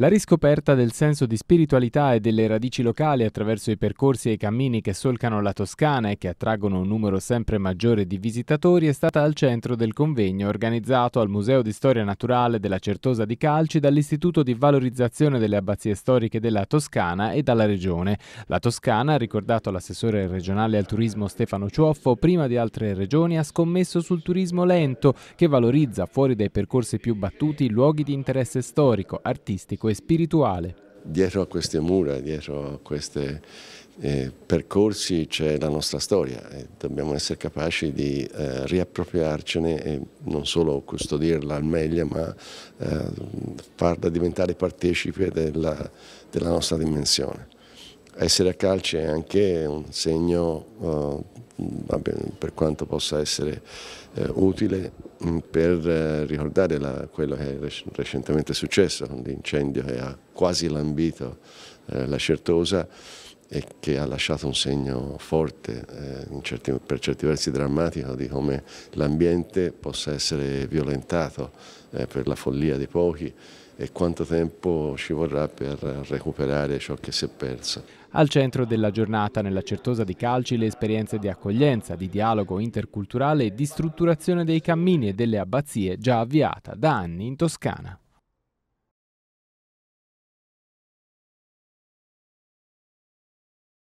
La riscoperta del senso di spiritualità e delle radici locali attraverso i percorsi e i cammini che solcano la Toscana e che attraggono un numero sempre maggiore di visitatori è stata al centro del convegno organizzato al Museo di Storia Naturale della Certosa di Calci dall'Istituto di Valorizzazione delle Abbazie Storiche della Toscana e dalla Regione. La Toscana, ricordato l'assessore regionale al turismo Stefano Cioffo, prima di altre regioni ha scommesso sul turismo lento che valorizza fuori dai percorsi più battuti luoghi di interesse storico, artistico e spirituale. Dietro a queste mura, dietro a questi eh, percorsi c'è la nostra storia e dobbiamo essere capaci di eh, riappropriarcene e non solo custodirla al meglio ma eh, farla diventare partecipe della, della, nostra dimensione. Essere a calcio è anche un segno, eh, per quanto possa essere eh, utile, Mm, per eh, ricordare la, quello che è recentemente successo, l'incendio che ha quasi lambito eh, la Certosa, e che ha lasciato un segno forte, eh, certi, per certi versi drammatico, di come l'ambiente possa essere violentato eh, per la follia di pochi e quanto tempo ci vorrà per recuperare ciò che si è perso. Al centro della giornata nella Certosa di Calci le esperienze di accoglienza, di dialogo interculturale e di strutturazione dei cammini e delle abbazie già avviata da anni in Toscana.